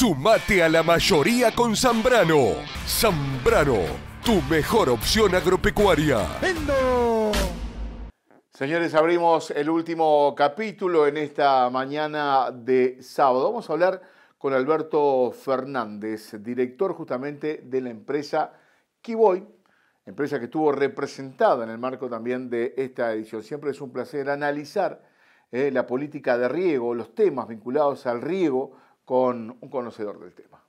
Sumate a la mayoría con Zambrano. Zambrano, tu mejor opción agropecuaria. ¡Vendo! Señores, abrimos el último capítulo en esta mañana de sábado. Vamos a hablar con Alberto Fernández, director justamente de la empresa Kiboy, empresa que estuvo representada en el marco también de esta edición. Siempre es un placer analizar eh, la política de riego, los temas vinculados al riego con un conocedor del tema.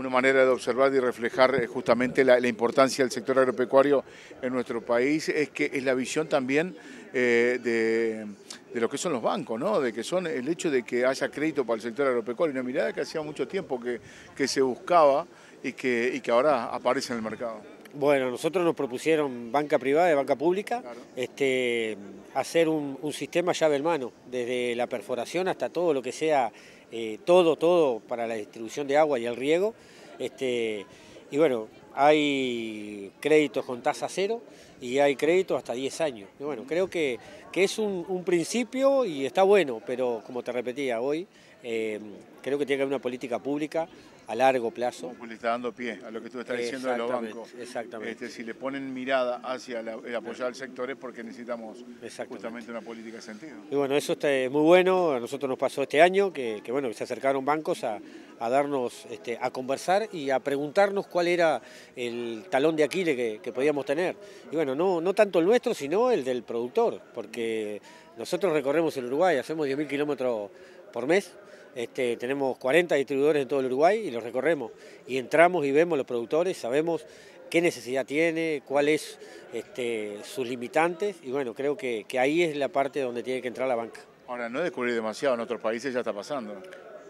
Una manera de observar y reflejar eh, justamente la, importancia del sector agropecuario en nuestro país es que es la visión también eh, de, lo que son los bancos, ¿no? de que son el hecho de que haya crédito para el sector agropecuario, una mirada que hacía mucho tiempo que, se buscaba y que ahora aparece en el mercado. Bueno, nosotros nos propusieron banca privada y banca pública, este, hacer un, sistema llave en mano, desde la perforación hasta todo lo que sea, eh, todo, todo para la distribución de agua y el riego. Este, y bueno, hay créditos con tasa cero y hay créditos hasta 10 años. bueno, creo que, es un principio y está bueno, pero como te repetía hoy, eh, creo que tiene que haber una política pública a largo plazo. le está dando pie a lo que tú estás diciendo de los bancos. Exactamente. Este, si le ponen mirada hacia apoyar al sector es porque necesitamos justamente una política de sentido. Y bueno, eso está, es eh, muy bueno. A nosotros nos pasó este año que, bueno, que se acercaron bancos a, darnos, este, a conversar y a preguntarnos cuál era el talón de Aquiles que, podíamos tener. Y bueno, no, no tanto el nuestro, sino el del productor, porque nosotros recorremos el Uruguay, hacemos 10.000 kilómetros por mes este, tenemos 40 distribuidores en todo el Uruguay y los recorremos. Y entramos y vemos los productores, sabemos qué necesidad tiene, cuáles este, sus limitantes. Y bueno, creo que, que ahí es la parte donde tiene que entrar la banca. Ahora, no descubrir demasiado en otros países, ya está pasando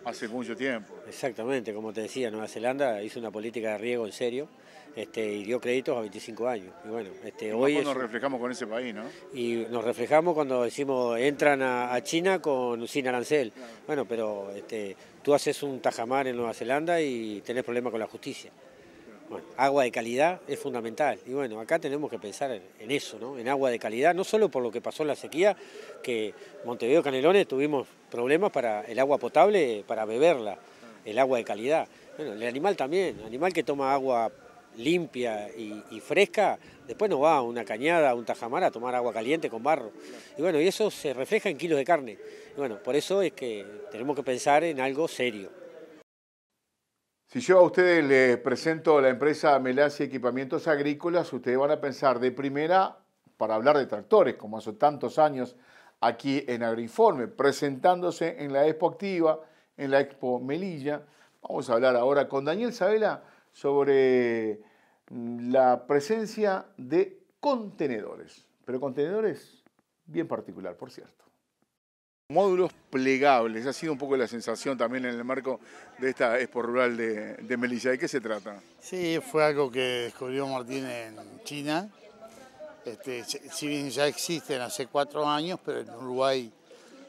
hace mucho tiempo. Exactamente, como te decía, Nueva Zelanda hizo una política de riego en serio este, y dio créditos a 25 años. Y bueno, este, hoy nos reflejamos con ese país, ¿no? Y nos reflejamos cuando decimos entran a, China con sin arancel. Bueno, pero este, tú haces un tajamar en Nueva Zelanda y tenés problemas con la justicia agua de calidad es fundamental y bueno, acá tenemos que pensar en, eso, ¿no? en agua de calidad, no solo por lo que pasó en la sequía, que Montevideo Canelones tuvimos problemas para el agua potable, para beberla, el agua de calidad. Bueno, el animal también, el animal que toma agua limpia y, fresca, después no va a una cañada, a un tajamar a tomar agua caliente con barro. Y bueno, y eso se refleja en kilos de carne. Y bueno, por eso es que tenemos que pensar en algo serio. Si yo a ustedes les presento la empresa Melasia Equipamientos Agrícolas, ustedes van a pensar de primera, para hablar de tractores, como hace tantos años aquí en Agriforme, presentándose en la Expo Activa, en la Expo Melilla. Vamos a hablar ahora con Daniel Sabela sobre mm, la presencia de contenedores, pero contenedores bien particular, por cierto. Módulos plegables, ha sido un poco la sensación también en el marco de esta Expo Rural de, Melilla. ¿De qué se trata? Sí, fue algo que descubrió Martín en China. Este, si bien ya existen hace cuatro años, pero en Uruguay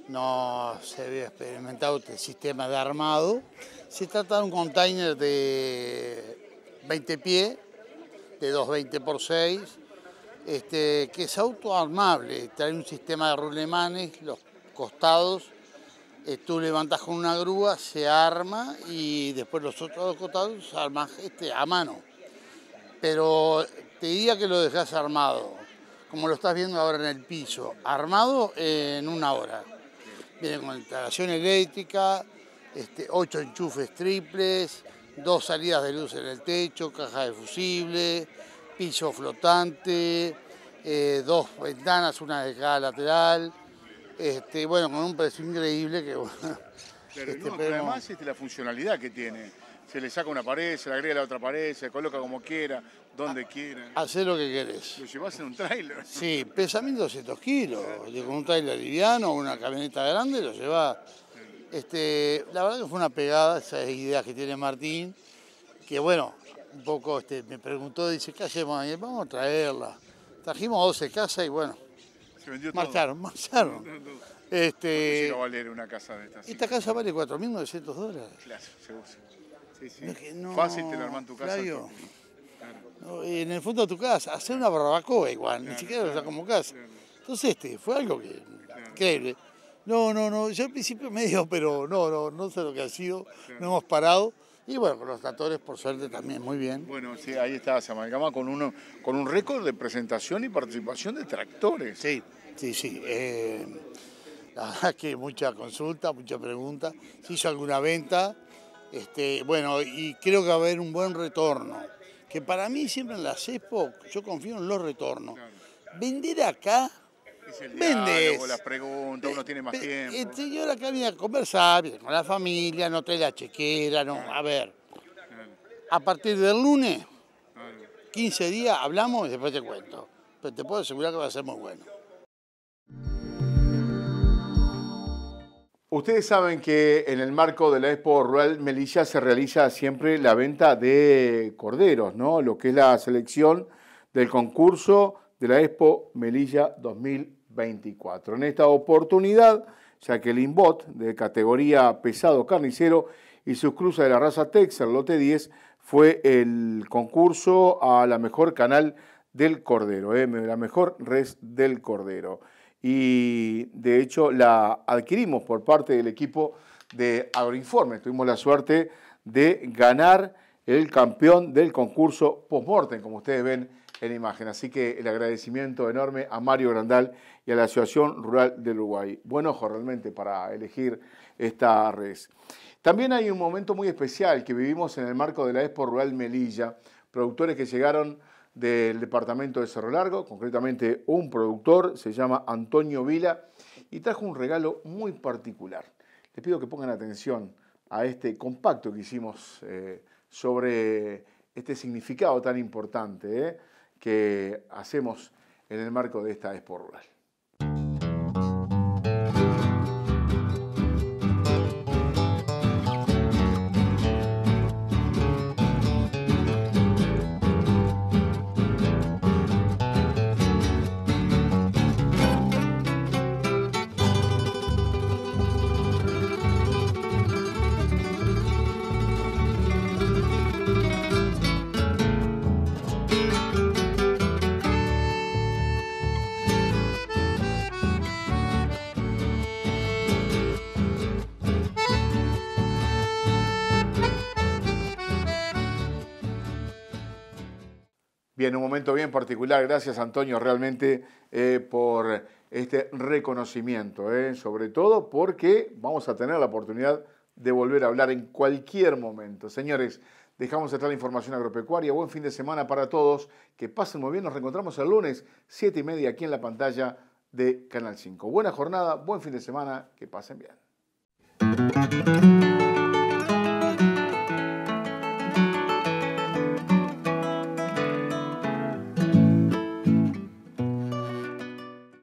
no se había experimentado este sistema de armado. Se trata de un container de 20 pies, de 2,20 por 6, este, que es autoarmable, trae un sistema de rulemanes, los costados, eh, tú levantas con una grúa, se arma y después los otros dos costados se armas este, a mano. Pero te diría que lo dejas armado, como lo estás viendo ahora en el piso, armado en una hora. Viene con instalación eléctrica, este, ocho enchufes triples, dos salidas de luz en el techo, caja de fusible, piso flotante, eh, dos ventanas, una de cada lateral, este, bueno, con un precio increíble que este, pero, además la funcionalidad que tiene. Se le saca una pared, se le agrega la otra pared, se coloca como quiera, donde ah, quiera. Hacé lo que querés. Lo llevás en un trailer Sí, pesa 1200 kilos. Con un trailer liviano, una camioneta grande, lo llevas. Este, la verdad que fue una pegada, esa idea que tiene Martín, que bueno, un poco me preguntó, dice, ¿qué hacemos? Vamos a traerla. Trajimos 12 casas y bueno, Marcharon, marcharon. Este, a valer una casa de estas? Esta casa vale 4.900 dólares. Claro, seguro. Sí, sí. Fácil te lo arman tu casa. en el fondo de tu casa, hacer una barbacoa igual, ni siquiera lo como casa. Entonces este, fue algo que increíble. No, no, no, yo al principio me medio, pero no, no, no sé lo que ha sido, no hemos parado. Y bueno, los tractores, por suerte también, muy bien. Bueno, sí, ahí está, se amalgama con, uno, con un récord de presentación y participación de tractores. Sí, sí, sí. Eh, la verdad que mucha consulta, mucha pregunta. Si hizo alguna venta, este, bueno, y creo que va a haber un buen retorno. Que para mí siempre en la CESPO yo confío en los retornos. Vender acá es el las preguntas, uno tiene más tiempo. El señor acá viene conversar, con la familia, no trae la chequera, no. A ver, a partir del lunes, 15 días, hablamos y después te cuento. Pero te puedo asegurar que va a ser muy bueno. Ustedes saben que en el marco de la Expo Rural Melilla se realiza siempre la venta de corderos, ¿no? Lo que es la selección del concurso de la Expo Melilla 2000. En esta oportunidad, el Inbot de categoría pesado carnicero, y su cruza de la raza Texas, lote 10, fue el concurso a la mejor canal del Cordero, eh, la mejor res del Cordero. Y de hecho la adquirimos por parte del equipo de Agroinforme. Tuvimos la suerte de ganar el campeón del concurso postmortem, como ustedes ven imagen. Así que el agradecimiento enorme a Mario Grandal y a la Asociación Rural del Uruguay. Buen ojo realmente para elegir esta red. También hay un momento muy especial que vivimos en el marco de la Expo Rural Melilla, productores que llegaron del departamento de Cerro Largo, concretamente un productor, se llama Antonio Vila, y trajo un regalo muy particular. Les pido que pongan atención a este compacto que hicimos eh, sobre este significado tan importante. Eh que hacemos en el marco de esta Expo en un momento bien particular. Gracias, Antonio, realmente eh, por este reconocimiento, eh, sobre todo porque vamos a tener la oportunidad de volver a hablar en cualquier momento. Señores, dejamos atrás la información agropecuaria. Buen fin de semana para todos. Que pasen muy bien. Nos reencontramos el lunes, 7 y media, aquí en la pantalla de Canal 5. Buena jornada, buen fin de semana. Que pasen bien.